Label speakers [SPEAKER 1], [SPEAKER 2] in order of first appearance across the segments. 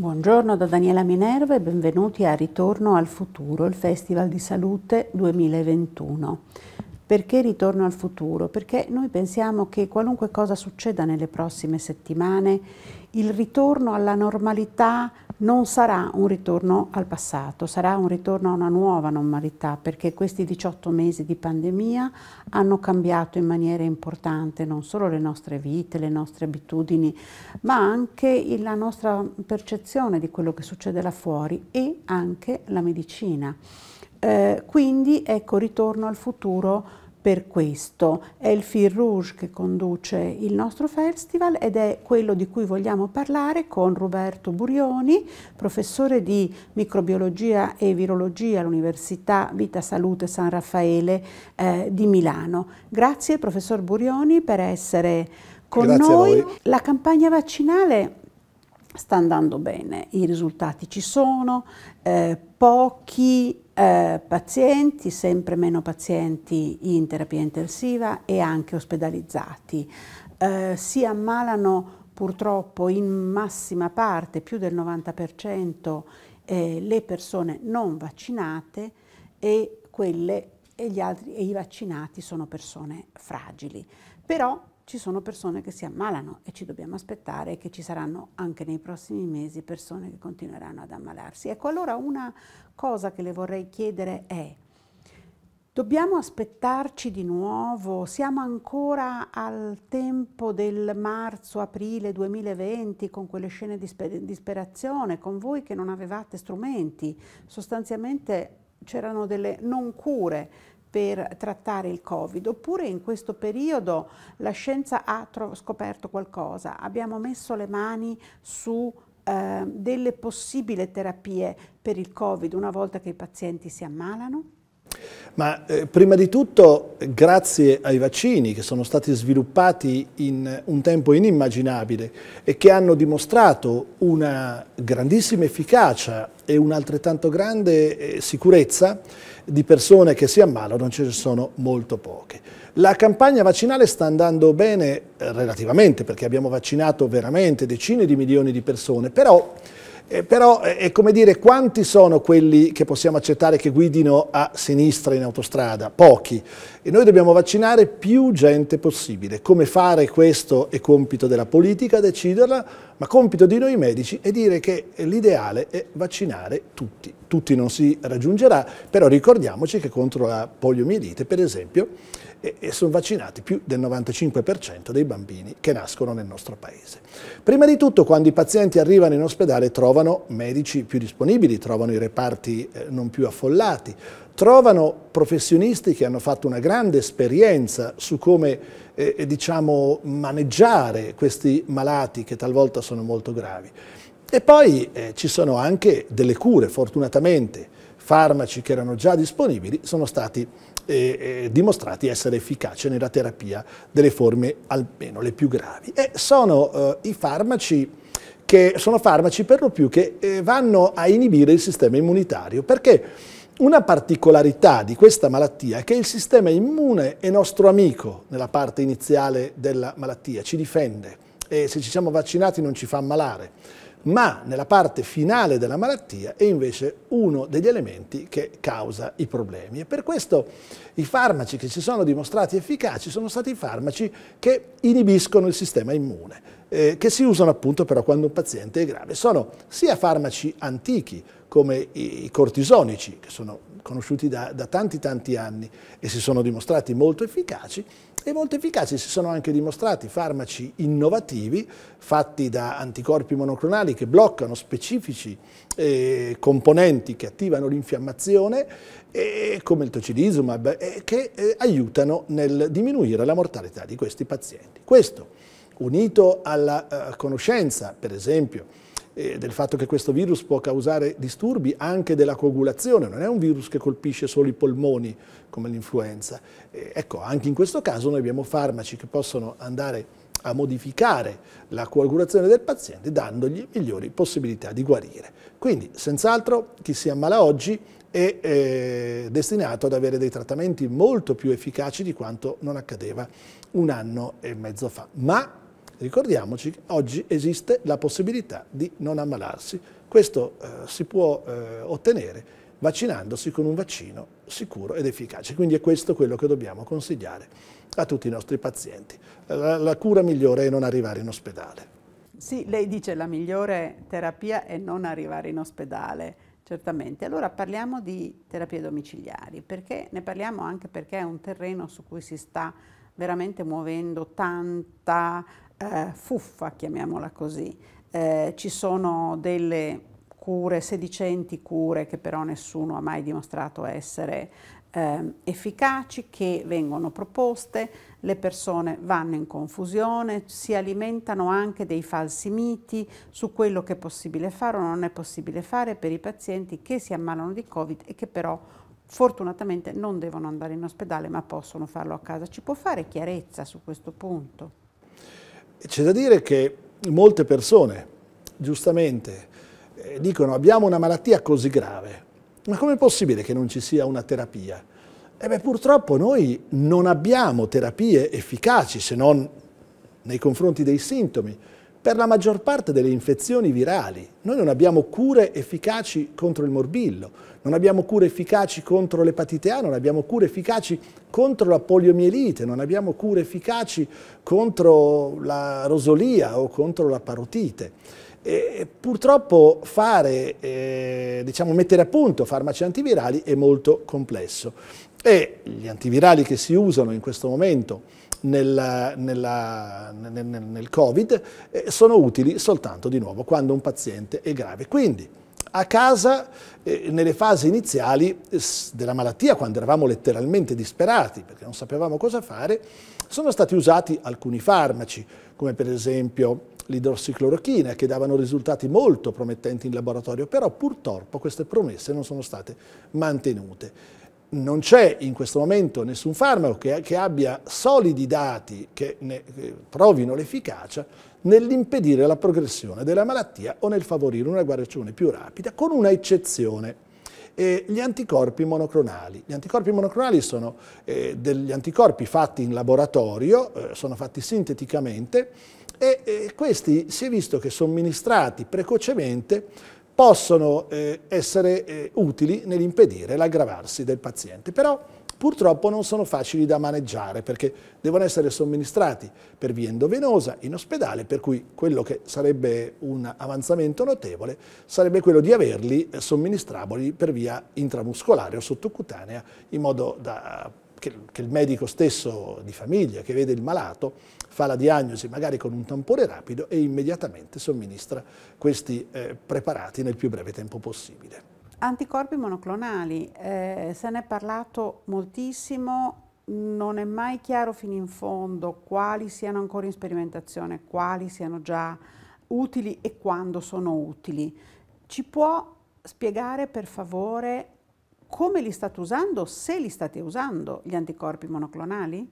[SPEAKER 1] Buongiorno da Daniela Minerva e benvenuti a Ritorno al Futuro, il Festival di Salute 2021. Perché ritorno al futuro? Perché noi pensiamo che qualunque cosa succeda nelle prossime settimane, il ritorno alla normalità non sarà un ritorno al passato, sarà un ritorno a una nuova normalità, perché questi 18 mesi di pandemia hanno cambiato in maniera importante non solo le nostre vite, le nostre abitudini, ma anche la nostra percezione di quello che succede là fuori e anche la medicina. Eh, quindi ecco, ritorno al futuro per questo. È il fil rouge che conduce il nostro festival ed è quello di cui vogliamo parlare con Roberto Burioni, professore di microbiologia e virologia all'Università Vita Salute San Raffaele eh, di Milano. Grazie professor Burioni per essere con Grazie noi. La campagna vaccinale sta andando bene, i risultati ci sono, eh, pochi eh, pazienti, sempre meno pazienti in terapia intensiva e anche ospedalizzati. Eh, si ammalano purtroppo in massima parte, più del 90%, eh, le persone non vaccinate e, quelle, e, altri, e i vaccinati sono persone fragili. Però ci sono persone che si ammalano e ci dobbiamo aspettare che ci saranno anche nei prossimi mesi persone che continueranno ad ammalarsi. Ecco, allora una cosa che le vorrei chiedere è, dobbiamo aspettarci di nuovo? Siamo ancora al tempo del marzo-aprile 2020 con quelle scene di disperazione, con voi che non avevate strumenti, sostanzialmente c'erano delle non cure per trattare il Covid, oppure in questo periodo la scienza ha scoperto qualcosa, abbiamo messo le mani su eh, delle possibili terapie per il Covid una volta che i pazienti si ammalano
[SPEAKER 2] ma eh, prima di tutto grazie ai vaccini che sono stati sviluppati in un tempo inimmaginabile e che hanno dimostrato una grandissima efficacia e un'altrettanto grande eh, sicurezza di persone che si ammalano, ce ne sono molto poche. La campagna vaccinale sta andando bene eh, relativamente perché abbiamo vaccinato veramente decine di milioni di persone, però eh, però eh, è come dire quanti sono quelli che possiamo accettare che guidino a sinistra in autostrada? Pochi. E noi dobbiamo vaccinare più gente possibile. Come fare questo è compito della politica, deciderla, ma compito di noi medici è dire che l'ideale è vaccinare tutti. Tutti non si raggiungerà, però ricordiamoci che contro la poliomielite, per esempio, e, e sono vaccinati più del 95% dei bambini che nascono nel nostro paese. Prima di tutto quando i pazienti arrivano in ospedale trovano medici più disponibili, trovano i reparti eh, non più affollati, trovano professionisti che hanno fatto una grande esperienza su come eh, eh diciamo, maneggiare questi malati che talvolta sono molto gravi. E poi eh, ci sono anche delle cure, fortunatamente farmaci che erano già disponibili sono stati eh, dimostrati essere efficaci nella terapia delle forme almeno le più gravi. E sono eh, i farmaci che sono farmaci per lo più che eh, vanno a inibire il sistema immunitario, perché una particolarità di questa malattia è che il sistema immune è nostro amico nella parte iniziale della malattia, ci difende e se ci siamo vaccinati non ci fa ammalare ma nella parte finale della malattia è invece uno degli elementi che causa i problemi. E per questo i farmaci che si sono dimostrati efficaci sono stati i farmaci che inibiscono il sistema immune eh, che si usano appunto però quando un paziente è grave. Sono sia farmaci antichi come i cortisonici, che sono conosciuti da, da tanti tanti anni e si sono dimostrati molto efficaci, e molto efficaci si sono anche dimostrati farmaci innovativi fatti da anticorpi monoclonali che bloccano specifici eh, componenti che attivano l'infiammazione eh, come il tocilizumab eh, che eh, aiutano nel diminuire la mortalità di questi pazienti. Questo unito alla uh, conoscenza, per esempio, eh, del fatto che questo virus può causare disturbi anche della coagulazione, non è un virus che colpisce solo i polmoni come l'influenza. Eh, ecco, anche in questo caso noi abbiamo farmaci che possono andare a modificare la coagulazione del paziente dandogli migliori possibilità di guarire. Quindi, senz'altro, chi si ammala oggi è eh, destinato ad avere dei trattamenti molto più efficaci di quanto non accadeva un anno e mezzo fa. Ma Ricordiamoci che oggi esiste la possibilità di non ammalarsi. Questo eh, si può eh, ottenere vaccinandosi con un vaccino sicuro ed efficace. Quindi è questo quello che dobbiamo consigliare a tutti i nostri pazienti. La, la cura migliore è non arrivare in ospedale.
[SPEAKER 1] Sì, lei dice la migliore terapia è non arrivare in ospedale. Certamente, allora parliamo di terapie domiciliari, perché ne parliamo anche perché è un terreno su cui si sta veramente muovendo tanta eh, fuffa, chiamiamola così. Eh, ci sono delle cure, sedicenti cure, che però nessuno ha mai dimostrato essere eh, efficaci, che vengono proposte, le persone vanno in confusione, si alimentano anche dei falsi miti su quello che è possibile fare o non è possibile fare per i pazienti che si ammalano di Covid e che però fortunatamente non devono andare in ospedale ma possono farlo a casa. Ci può fare chiarezza su questo punto?
[SPEAKER 2] C'è da dire che molte persone, giustamente, eh, dicono abbiamo una malattia così grave, ma com'è possibile che non ci sia una terapia? E eh beh, purtroppo noi non abbiamo terapie efficaci se non nei confronti dei sintomi. Per la maggior parte delle infezioni virali noi non abbiamo cure efficaci contro il morbillo, non abbiamo cure efficaci contro l'epatite A, non abbiamo cure efficaci contro la poliomielite, non abbiamo cure efficaci contro la rosolia o contro la parotite. E purtroppo fare, eh, diciamo, mettere a punto farmaci antivirali è molto complesso e gli antivirali che si usano in questo momento nel, nella, nel, nel Covid eh, sono utili soltanto di nuovo quando un paziente è grave. Quindi a casa, eh, nelle fasi iniziali eh, della malattia, quando eravamo letteralmente disperati perché non sapevamo cosa fare, sono stati usati alcuni farmaci, come per esempio l'idrossiclorochina, che davano risultati molto promettenti in laboratorio, però purtroppo queste promesse non sono state mantenute non c'è in questo momento nessun farmaco che, che abbia solidi dati che, ne, che provino l'efficacia nell'impedire la progressione della malattia o nel favorire una guarigione più rapida, con una eccezione. E gli anticorpi monoclonali. Gli anticorpi monoclonali sono eh, degli anticorpi fatti in laboratorio, eh, sono fatti sinteticamente e, e questi si è visto che somministrati precocemente possono eh, essere eh, utili nell'impedire l'aggravarsi del paziente. Però purtroppo non sono facili da maneggiare perché devono essere somministrati per via endovenosa in ospedale, per cui quello che sarebbe un avanzamento notevole sarebbe quello di averli eh, somministrabili per via intramuscolare o sottocutanea in modo da, che il medico stesso di famiglia che vede il malato fa la diagnosi magari con un tampone rapido e immediatamente somministra questi eh, preparati nel più breve tempo possibile.
[SPEAKER 1] Anticorpi monoclonali, eh, se ne è parlato moltissimo, non è mai chiaro fino in fondo quali siano ancora in sperimentazione, quali siano già utili e quando sono utili. Ci può spiegare per favore come li state usando, se li state usando gli anticorpi monoclonali?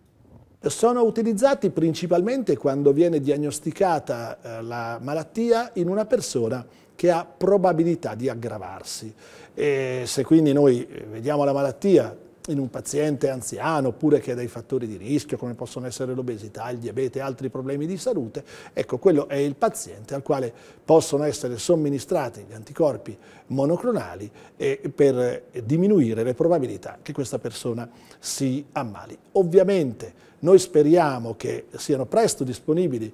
[SPEAKER 1] sono
[SPEAKER 2] utilizzati principalmente quando viene diagnosticata eh, la malattia in una persona che ha probabilità di aggravarsi. E se quindi noi eh, vediamo la malattia in un paziente anziano oppure che ha dei fattori di rischio come possono essere l'obesità, il diabete e altri problemi di salute, ecco quello è il paziente al quale possono essere somministrati gli anticorpi monoclonali e per diminuire le probabilità che questa persona si ammali. Ovviamente noi speriamo che siano presto disponibili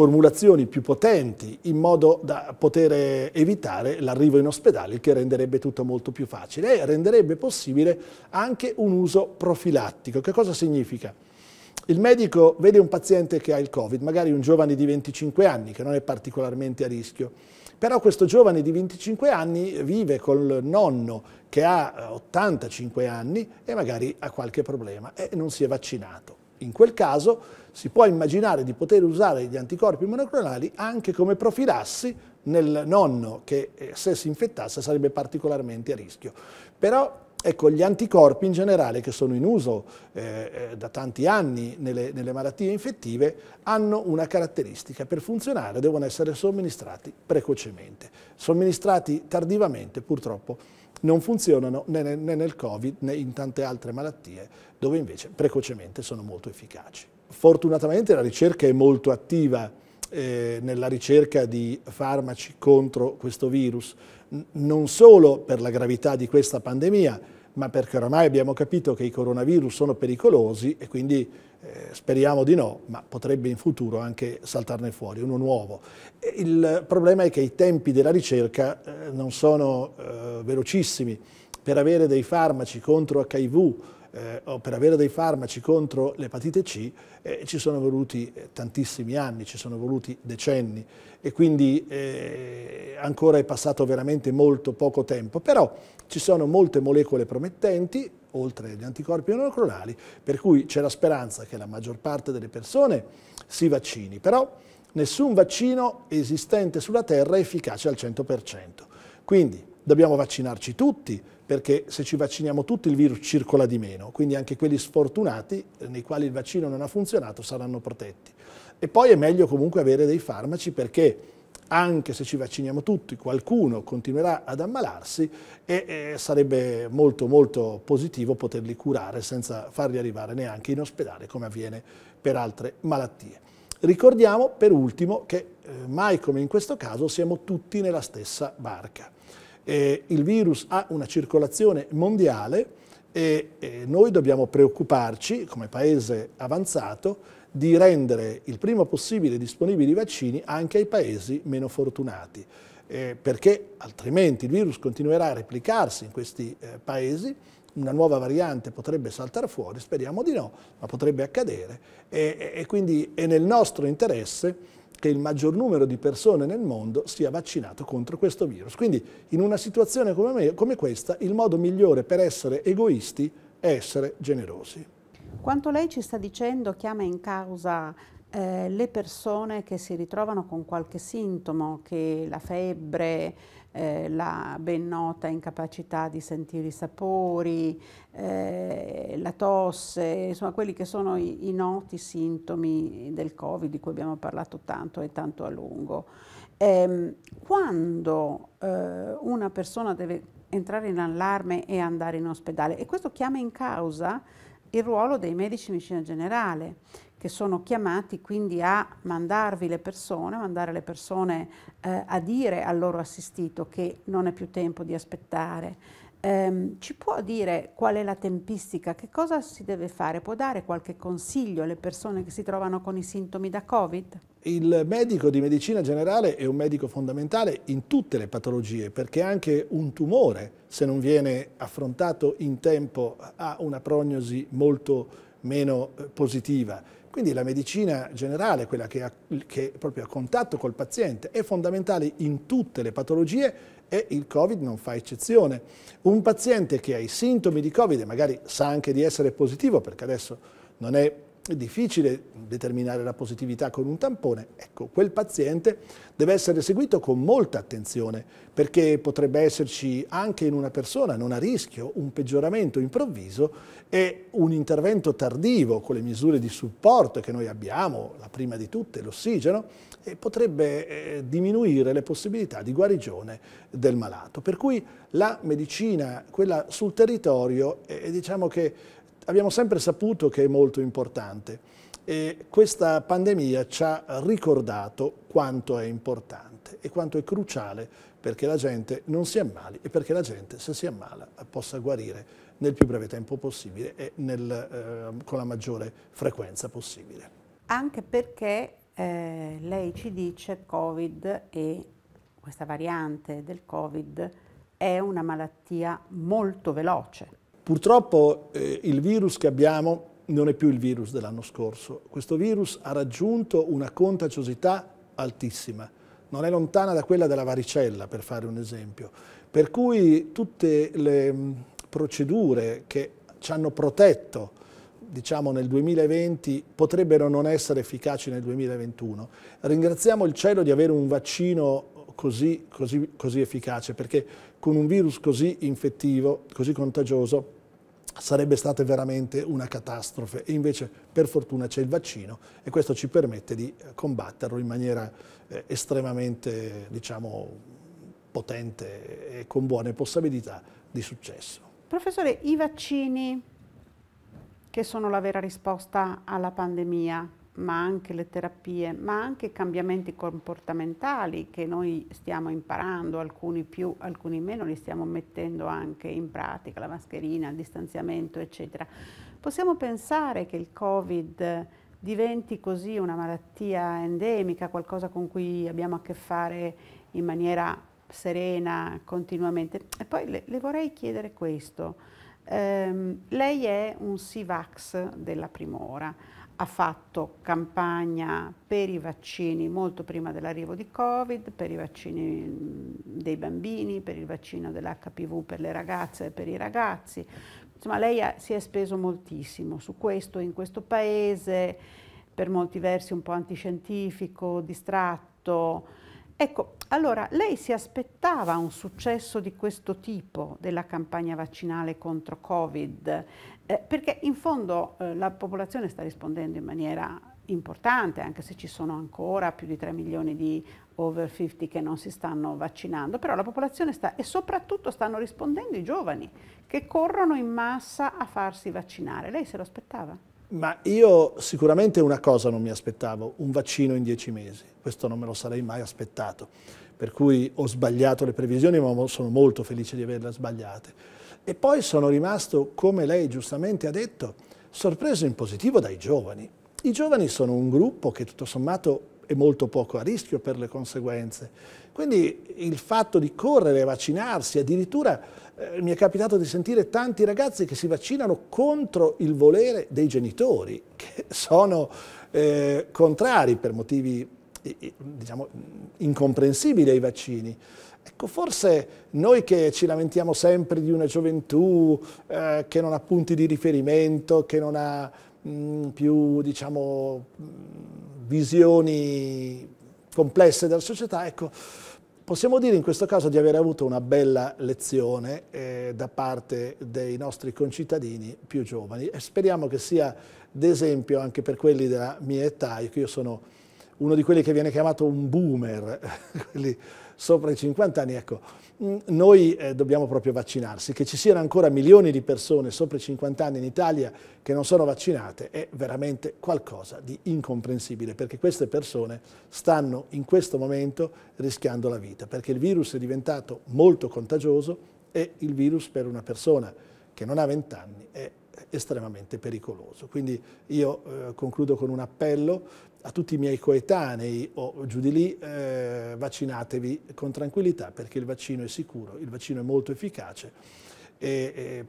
[SPEAKER 2] formulazioni più potenti in modo da poter evitare l'arrivo in ospedale, il che renderebbe tutto molto più facile e renderebbe possibile anche un uso profilattico. Che cosa significa? Il medico vede un paziente che ha il Covid, magari un giovane di 25 anni che non è particolarmente a rischio, però questo giovane di 25 anni vive col nonno che ha 85 eh, anni e magari ha qualche problema e non si è vaccinato. In quel caso si può immaginare di poter usare gli anticorpi monoclonali anche come profilassi nel nonno che eh, se si infettasse sarebbe particolarmente a rischio. Però ecco, gli anticorpi in generale che sono in uso eh, eh, da tanti anni nelle, nelle malattie infettive hanno una caratteristica, per funzionare devono essere somministrati precocemente. Somministrati tardivamente purtroppo non funzionano né nel Covid né in tante altre malattie dove invece precocemente sono molto efficaci. Fortunatamente la ricerca è molto attiva eh, nella ricerca di farmaci contro questo virus, non solo per la gravità di questa pandemia, ma perché oramai abbiamo capito che i coronavirus sono pericolosi e quindi eh, speriamo di no, ma potrebbe in futuro anche saltarne fuori uno nuovo. Il problema è che i tempi della ricerca eh, non sono eh, velocissimi. Per avere dei farmaci contro HIV eh, o per avere dei farmaci contro l'epatite C eh, ci sono voluti eh, tantissimi anni, ci sono voluti decenni e quindi eh, ancora è passato veramente molto poco tempo, però ci sono molte molecole promettenti, oltre agli anticorpi monoclonali, per cui c'è la speranza che la maggior parte delle persone si vaccini, però nessun vaccino esistente sulla Terra è efficace al 100%. Quindi dobbiamo vaccinarci tutti, perché se ci vacciniamo tutti il virus circola di meno, quindi anche quelli sfortunati nei quali il vaccino non ha funzionato saranno protetti. E poi è meglio comunque avere dei farmaci perché anche se ci vacciniamo tutti qualcuno continuerà ad ammalarsi e, e sarebbe molto molto positivo poterli curare senza farli arrivare neanche in ospedale come avviene per altre malattie. Ricordiamo per ultimo che eh, mai come in questo caso siamo tutti nella stessa barca eh, il virus ha una circolazione mondiale e eh, noi dobbiamo preoccuparci, come paese avanzato, di rendere il prima possibile disponibili i vaccini anche ai paesi meno fortunati, eh, perché altrimenti il virus continuerà a replicarsi in questi eh, paesi una nuova variante potrebbe saltare fuori, speriamo di no, ma potrebbe accadere e, e quindi è nel nostro interesse che il maggior numero di persone nel mondo sia vaccinato contro questo virus. Quindi in una situazione come, me, come questa il modo migliore per essere egoisti è essere generosi.
[SPEAKER 1] Quanto lei ci sta dicendo chiama in causa eh, le persone che si ritrovano con qualche sintomo, che la febbre, eh, la ben nota incapacità di sentire i sapori, eh, la tosse, insomma quelli che sono i, i noti sintomi del Covid di cui abbiamo parlato tanto e tanto a lungo. Ehm, eh, quando una persona deve entrare in allarme e andare in ospedale e questo chiama in causa il ruolo dei medici in medicina generale che sono chiamati quindi a mandarvi le persone, mandare le persone eh, a dire al loro assistito che non è più tempo di aspettare. Ehm, ci può dire qual è la tempistica, che cosa si deve fare? Può dare qualche consiglio alle persone che si trovano con i sintomi da Covid?
[SPEAKER 2] Il medico di medicina generale è un medico fondamentale in tutte le patologie perché anche un tumore, se non viene affrontato in tempo, ha una prognosi molto meno eh, positiva quindi la medicina generale, quella che, ha, che è proprio a contatto col paziente, è fondamentale in tutte le patologie e il Covid non fa eccezione. Un paziente che ha i sintomi di Covid e magari sa anche di essere positivo, perché adesso non è è difficile determinare la positività con un tampone, ecco, quel paziente deve essere seguito con molta attenzione perché potrebbe esserci anche in una persona non a rischio un peggioramento improvviso e un intervento tardivo con le misure di supporto che noi abbiamo, la prima di tutte l'ossigeno, potrebbe eh, diminuire le possibilità di guarigione del malato. Per cui la medicina, quella sul territorio, eh, diciamo che abbiamo sempre saputo che è molto importante e questa pandemia ci ha ricordato quanto è importante e quanto è cruciale perché la gente non si ammali e perché la gente se si ammala possa guarire nel più breve tempo possibile e nel, eh, con la maggiore frequenza possibile.
[SPEAKER 1] Anche perché eh, lei ci dice Covid e questa variante del Covid è una malattia molto veloce
[SPEAKER 2] Purtroppo eh, il virus che abbiamo non è più il virus dell'anno scorso. Questo virus ha raggiunto una contagiosità altissima, non è lontana da quella della varicella, per fare un esempio. Per cui tutte le mm, procedure che ci hanno protetto diciamo nel 2020 potrebbero non essere efficaci nel 2021. Ringraziamo il cielo di avere un vaccino così, così, così efficace perché con un virus così infettivo, così contagioso, sarebbe stata veramente una catastrofe e invece per fortuna c'è il vaccino e questo ci permette di eh, combatterlo in maniera eh, estremamente diciamo, potente e con buone possibilità di successo.
[SPEAKER 1] Professore, i vaccini che sono la vera risposta alla pandemia, ma anche le terapie, ma anche i cambiamenti comportamentali che noi stiamo imparando, alcuni più, alcuni meno, li stiamo mettendo anche in pratica, la mascherina, il distanziamento, eccetera. Possiamo pensare che il Covid diventi così una malattia endemica, qualcosa con cui abbiamo a che fare in maniera serena, continuamente. E poi le, le vorrei chiedere questo. Ehm, lei è un Sivax della primora ha fatto campagna per i vaccini molto prima dell'arrivo di Covid, per i vaccini dei bambini, per il vaccino dell'HPV per le ragazze e per i ragazzi. Insomma, lei ha, si è speso moltissimo su questo in questo paese, per molti versi un po' antiscientifico, distratto, Ecco, allora lei si aspettava un successo di questo tipo della campagna vaccinale contro Covid, eh, perché in fondo eh, la popolazione sta rispondendo in maniera importante, anche se ci sono ancora più di 3 milioni di over 50 che non si stanno vaccinando, però la popolazione sta e soprattutto stanno rispondendo i giovani che corrono in massa a farsi vaccinare. Lei se lo aspettava?
[SPEAKER 2] Ma io sicuramente una cosa non mi aspettavo, un vaccino in dieci mesi, questo non me lo sarei mai aspettato, per cui ho sbagliato le previsioni ma sono molto felice di averle sbagliate. E poi sono rimasto, come lei giustamente ha detto, sorpreso in positivo dai giovani. I giovani sono un gruppo che tutto sommato e molto poco a rischio per le conseguenze. Quindi il fatto di correre, vaccinarsi, addirittura eh, mi è capitato di sentire tanti ragazzi che si vaccinano contro il volere dei genitori, che sono eh, contrari per motivi diciamo, incomprensibili ai vaccini. Ecco, forse noi che ci lamentiamo sempre di una gioventù eh, che non ha punti di riferimento, che non ha mh, mm, più, diciamo, mh, mm, visioni complesse della società, ecco, possiamo dire in questo caso di aver avuto una bella lezione eh, da parte dei nostri concittadini più giovani e speriamo che sia d'esempio anche per quelli della mia età, io sono uno di quelli che viene chiamato un boomer, quelli sopra i 50 anni, ecco, mm, noi eh, dobbiamo proprio vaccinarsi. Che ci siano ancora milioni di persone sopra i 50 anni in Italia che non sono vaccinate è veramente qualcosa di incomprensibile, perché queste persone stanno in questo momento rischiando la vita, perché il virus è diventato molto contagioso e il virus per una persona che non ha 20 anni è estremamente pericoloso. Quindi io eh, concludo con un appello a tutti i miei coetanei o giù di lì, eh, vaccinatevi con tranquillità perché il vaccino è sicuro, il vaccino è molto efficace e, e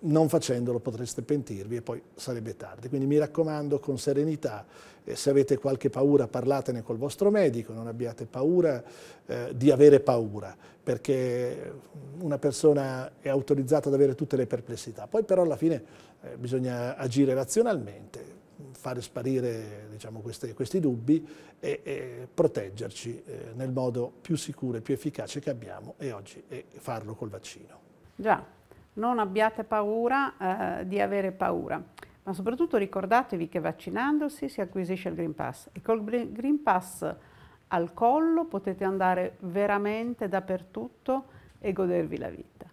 [SPEAKER 2] non facendolo potreste pentirvi e poi sarebbe tardi. Quindi mi raccomando con serenità, eh, se avete qualche paura parlatene col vostro medico, non abbiate paura eh, di avere paura, perché una persona è autorizzata ad avere tutte le perplessità. Poi però alla fine eh, bisogna agire razionalmente, fare sparire diciamo, queste, questi dubbi e, e proteggerci eh, nel modo più sicuro e più efficace che abbiamo e oggi è farlo col vaccino.
[SPEAKER 1] Già non abbiate paura eh, di avere paura, ma soprattutto ricordatevi che vaccinandosi si acquisisce il Green Pass e col Green Pass al collo potete andare veramente dappertutto e godervi la vita.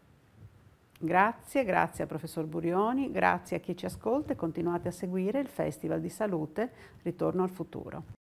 [SPEAKER 1] Grazie, grazie al professor Burioni, grazie a chi ci ascolta e continuate a seguire il Festival di Salute Ritorno al Futuro.